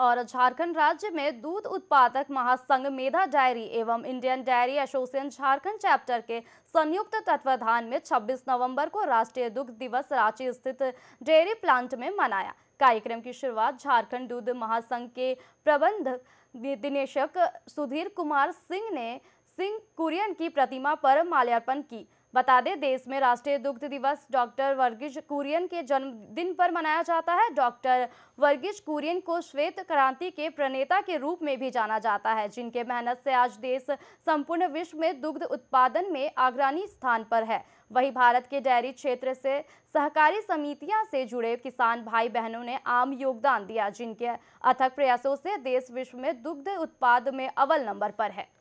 और झारखंड राज्य में दूध उत्पादक महासंघ मेधा डायरी एवं Indian dairy association Jharkhand chapter के संयुक्त तत्वाधान में 26 नवंबर को राष्ट्रीय दुग्ध दिवस रांची स्थित डेयरी प्लांट में मनाया कार्यक्रम की शुरुआत झारखंड दूध महासंघ के प्रबंध निदेशक सुधीर कुमार सिंह ने सिंह कुरियन की प्रतिमा पर माल्यार्पण की बता दें देश में राष्ट्रीय दुग्ध दिवस डॉक्टर वर्गीज कुरियन के जन्मदिन पर मनाया जाता है डॉक्टर वर्गीज कुरियन को श्वेत क्रांति के प्रणेता के रूप में भी जाना जाता है जिनके मेहनत से आज देश संपूर्ण विश्व में दुग्ध उत्पादन में अग्रणी स्थान पर है वहीं भारत के डेयरी क्षेत्र से सहकारी समितियां से जुड़े किसान भाई बहनों ने आम योगदान दिया जिनके अथक प्रयासों से देश विश्व में दुग्ध उत्पाद में अव्वल नंबर पर है